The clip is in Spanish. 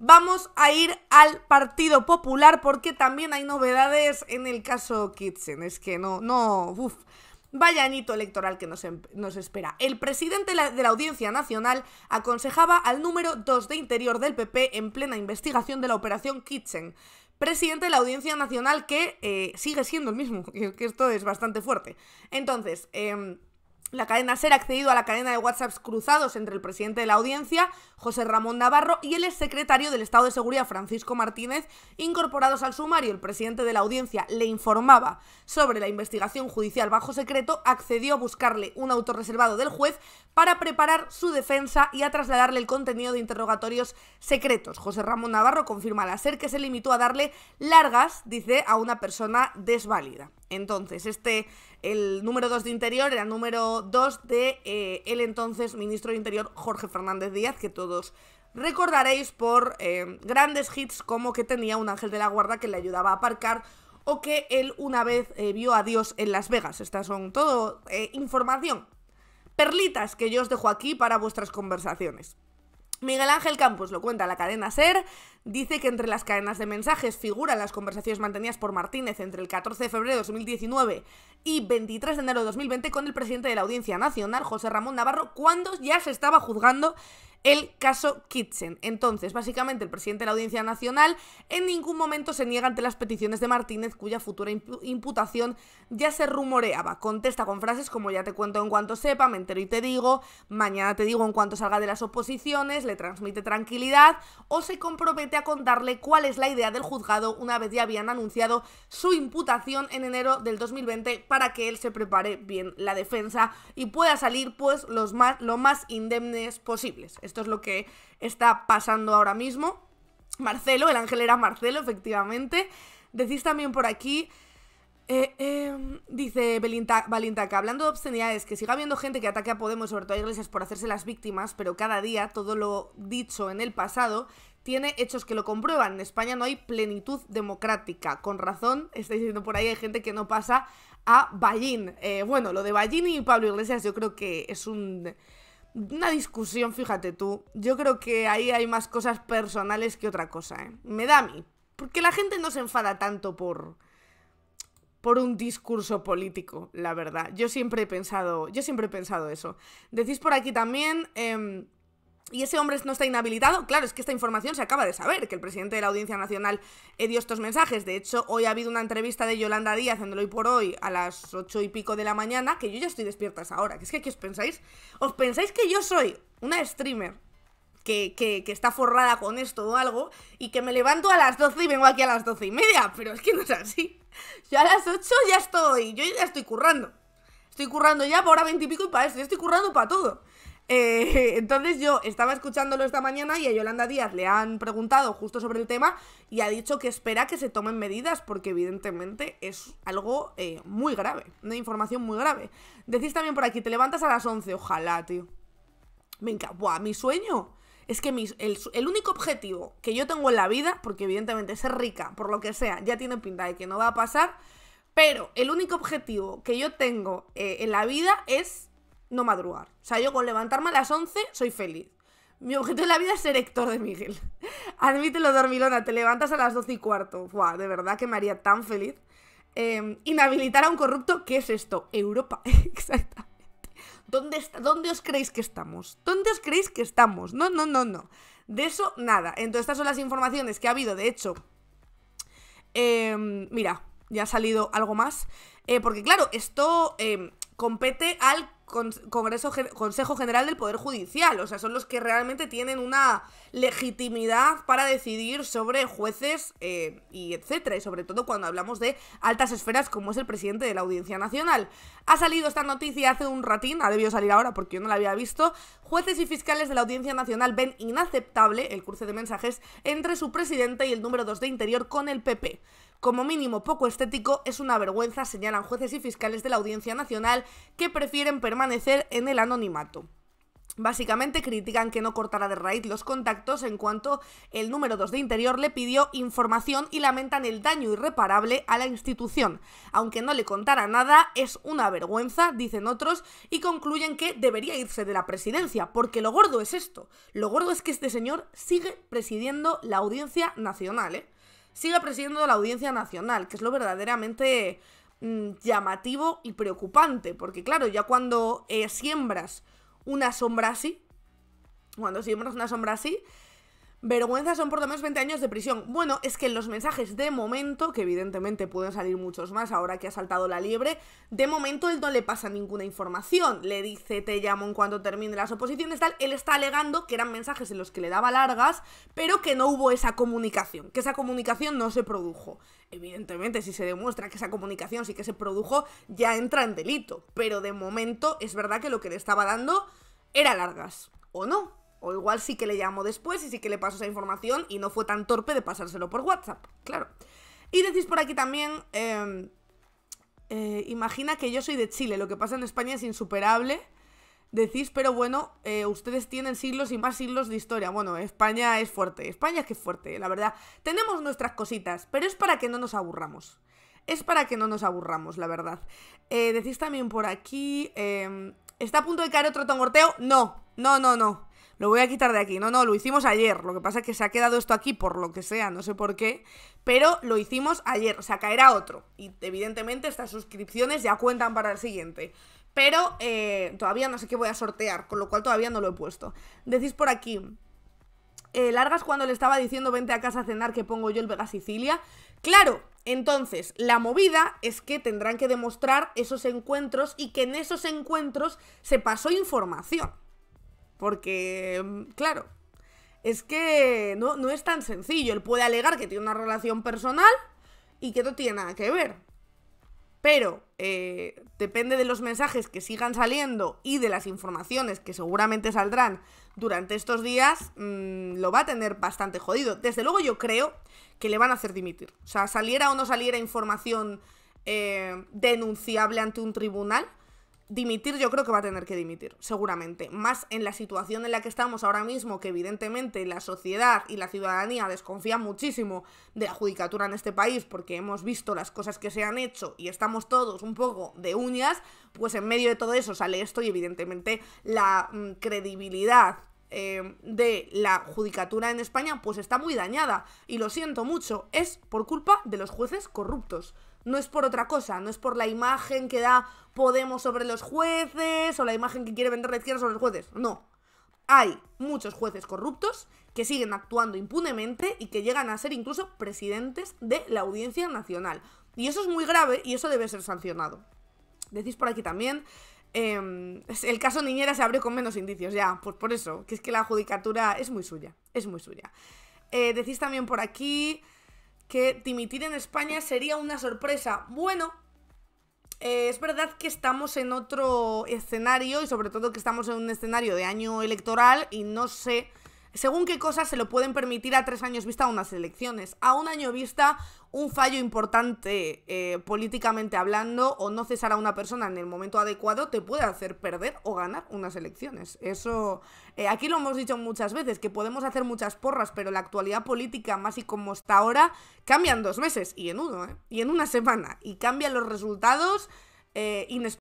Vamos a ir al Partido Popular porque también hay novedades en el caso Kitchen. Es que no, no, uff. Vaya añito electoral que nos, em-, nos, espera. El presidente de la Audiencia Nacional aconsejaba al número 2 de Interior del PP en plena investigación de la operación Kitchen. Presidente de la Audiencia Nacional que eh, sigue siendo el mismo, que esto es bastante fuerte. Entonces, eh, la cadena SER ha accedido a la cadena de WhatsApps cruzados entre el presidente de la audiencia, José Ramón Navarro, y el secretario del Estado de Seguridad, Francisco Martínez, incorporados al sumario. El presidente de la audiencia le informaba sobre la investigación judicial bajo secreto, accedió a buscarle un auto reservado del juez para preparar su defensa y a trasladarle el contenido de interrogatorios secretos. José Ramón Navarro confirma a la SER que se limitó a darle largas, dice, a una persona desválida. Entonces, este, el número 2 de Interior era el número 2 de eh, el entonces ministro de Interior Jorge Fernández Díaz, que todos recordaréis por eh, grandes hits como que tenía un ángel de la guarda que le ayudaba a aparcar o que él una vez eh, vio a Dios en Las Vegas. Estas son todo información, perlitas que yo os dejo aquí para vuestras conversaciones. Miguel Ángel Campos lo cuenta la cadena Ser, dice que entre las cadenas de mensajes figuran las conversaciones mantenidas por Martínez entre el 14 de febrero de 2019 y 23 de enero de 2020 con el presidente de la Audiencia Nacional, José Ramón Navarro, cuando ya se estaba juzgando el caso Kitchen. Entonces, básicamente, el presidente de la Audiencia Nacional en ningún momento se niega ante las peticiones de Martínez, cuya futura imputación ya se rumoreaba. Contesta con frases como ya te cuento en cuanto sepa, me entero y te digo, mañana te digo en cuanto salga de las oposiciones, le transmite tranquilidad o se compromete a contarle cuál es la idea del juzgado una vez ya habían anunciado su imputación en enero del 2020 para que él se prepare bien la defensa y pueda salir pues los más, lo más indemnes posibles. Esto es lo que está pasando ahora mismo. Marcelo, el ángel era Marcelo, efectivamente. Decís también por aquí... Eh, eh, dice Valinta, que hablando de obscenidades, que siga habiendo gente que ataque a Podemos, sobre todo a Iglesias, por hacerse las víctimas, pero cada día todo lo dicho en el pasado tiene hechos que lo comprueban. En España no hay plenitud democrática. Con razón, estáis diciendo por ahí, hay gente que no pasa a Ballín. Eh, bueno, lo de Ballín y Pablo Iglesias yo creo que es una discusión, fíjate tú. Yo creo que ahí hay más cosas personales que otra cosa, ¿eh? Me da a mí. Porque la gente no se enfada tanto por por un discurso político, la verdad. Yo siempre he pensado, yo siempre he pensado eso. Decís por aquí también em, y ese hombre no está inhabilitado, claro, es que esta información se acaba de saber, que el presidente de la Audiencia Nacional dio estos mensajes. De hecho, hoy ha habido una entrevista de Yolanda Díaz en Hoy por Hoy a las ocho y pico de la mañana, que yo ya estoy despierta a esa hora. Que es que aquí os pensáis, os pensáis que yo soy una streamer que, que, está forrada con esto o algo y que me levanto a las doce y vengo aquí a las doce y media, pero es que no es así. Yo a las ocho ya estoy, yo ya estoy currando. Estoy currando ya por hora veintipico y y para eso. estoy currando para todo. Eh, entonces yo estaba escuchándolo esta mañana y a Yolanda Díaz le han preguntado justo sobre el tema y ha dicho que espera que se tomen medidas porque evidentemente es algo eh, muy grave, una información muy grave. Decís también por aquí, te levantas a las 11, ojalá, tío. Venga, buah, mi sueño es que el, único objetivo que yo tengo en la vida, porque evidentemente ser rica, por lo que sea, ya tiene pinta de que no va a pasar, pero el único objetivo que yo tengo eh, en la vida es no madrugar. O sea, yo con levantarme a las 11 soy feliz. Mi objeto de la vida es ser Héctor de Miguel. Admítelo, dormilona, te levantas a las 12 y cuarto. Buah, de verdad que me haría tan feliz. inhabilitar em, a un corrupto, ¿qué es esto? Europa, exactamente. ¿Dónde, ¿Dónde os creéis que estamos? ¿Dónde os creéis que estamos? No, no, no, no. De eso, nada. Entonces, estas son las informaciones que ha habido. De hecho, em, mira, ya ha salido algo más. Eh, porque, claro, esto em, compete al Congreso Consejo General del Poder Judicial. O sea, son los que realmente tienen una legitimidad para decidir sobre jueces eh, y etcétera. Y sobre todo cuando hablamos de altas esferas como es el presidente de la Audiencia Nacional. Ha salido esta noticia hace un ratín, ha debido salir ahora porque yo no la había visto. Jueces y fiscales de la Audiencia Nacional ven inaceptable el cruce de mensajes entre su presidente y el número 2 de Interior con el PP como mínimo poco estético, es una vergüenza, señalan jueces y fiscales de la Audiencia Nacional que prefieren permanecer en el anonimato. Básicamente critican que no cortara de raíz los contactos en cuanto el número 2 de Interior le pidió información y lamentan el daño irreparable a la institución. Aunque no le contara nada, es una vergüenza, dicen otros, y concluyen que debería irse de la presidencia, porque lo gordo es esto. Lo gordo es que este señor sigue presidiendo la Audiencia Nacional, ¿eh? siga presidiendo la Audiencia Nacional, que es lo verdaderamente mm, llamativo y preocupante, porque claro, ya cuando eh, siembras una sombra así, cuando siembras una sombra así, Vergüenza son por lo menos 20 años de prisión. Bueno, es que los mensajes de momento, que evidentemente pueden salir muchos más ahora que ha saltado la liebre, de momento él no le pasa ninguna información. Le dice, te llamo en cuanto termine las oposiciones, tal. Él está alegando que eran mensajes en los que le daba largas, pero que no hubo esa comunicación, que esa comunicación no se produjo. Evidentemente, si se demuestra que esa comunicación sí que se produjo, ya entra en delito. Pero de momento es verdad que lo que le estaba dando era largas, ¿o no? O igual sí que le llamo después y sí que le paso esa información y no fue tan torpe de pasárselo por WhatsApp, claro. Y decís por aquí también, em, eh, imagina que yo soy de Chile, lo que pasa en España es insuperable. Decís, pero bueno, eh, ustedes tienen siglos y más siglos de historia. Bueno, España es fuerte, España es que es fuerte, la verdad. Tenemos nuestras cositas, pero es para que no nos aburramos. Es para que no nos aburramos, la verdad. Eh, decís también por aquí, em, ¿está a punto de caer otro tongorteo? No, no, no, no lo voy a quitar de aquí. No, no, lo hicimos ayer. Lo que pasa es que se ha quedado esto aquí por lo que sea, no sé por qué, pero lo hicimos ayer. O sea, caerá otro. Y evidentemente estas suscripciones ya cuentan para el siguiente. Pero eh, todavía no sé qué voy a sortear, con lo cual todavía no lo he puesto. Decís por aquí, eh, largas cuando le estaba diciendo vente a casa a cenar que pongo yo el Vega Sicilia. Claro, entonces la movida es que tendrán que demostrar esos encuentros y que en esos encuentros se pasó información. Porque, mm, claro, es que no, es tan sencillo. Él puede alegar que tiene una relación personal y que no tiene nada que ver. Pero eh, depende de los mensajes que sigan saliendo y de las informaciones que seguramente saldrán durante estos días, mm, lo va a tener bastante jodido. Desde luego yo creo que le van a hacer dimitir. O sea, saliera o no saliera información eh, denunciable ante un tribunal, dimitir yo creo que va a tener que dimitir, seguramente. Más en la situación en la que estamos ahora mismo, que evidentemente la sociedad y la ciudadanía desconfían muchísimo de la judicatura en este país porque hemos visto las cosas que se han hecho y estamos todos un poco de uñas, pues en medio de todo eso sale esto y evidentemente la mm, credibilidad Em, de la judicatura en España pues está muy dañada. Y lo siento mucho, es por culpa de los jueces corruptos. No es por otra cosa, no es por la imagen que da Podemos sobre los jueces o la imagen que quiere vender la izquierda sobre los jueces. No. Hay muchos jueces corruptos que siguen actuando impunemente y que llegan a ser incluso presidentes de la Audiencia Nacional. Y eso es muy grave y eso debe ser sancionado. Decís por aquí también Em, el caso Niñera se abrió con menos indicios, ya, pues por eso, que es que la judicatura es muy suya, es muy suya. Eh, decís también por aquí que dimitir en España sería una sorpresa. Bueno, eh, es verdad que estamos en otro escenario y sobre todo que estamos en un escenario de año electoral y no sé según qué cosas se lo pueden permitir a tres años vista unas elecciones. A un año vista, un fallo importante eh, políticamente hablando o no cesar a una persona en el momento adecuado te puede hacer perder o ganar unas elecciones. Eso, eh, aquí lo hemos dicho muchas veces, que podemos hacer muchas porras, pero la actualidad política, más y como está ahora, cambian dos meses y en uno, ¿eh? y en una semana, y cambian los resultados. Eh,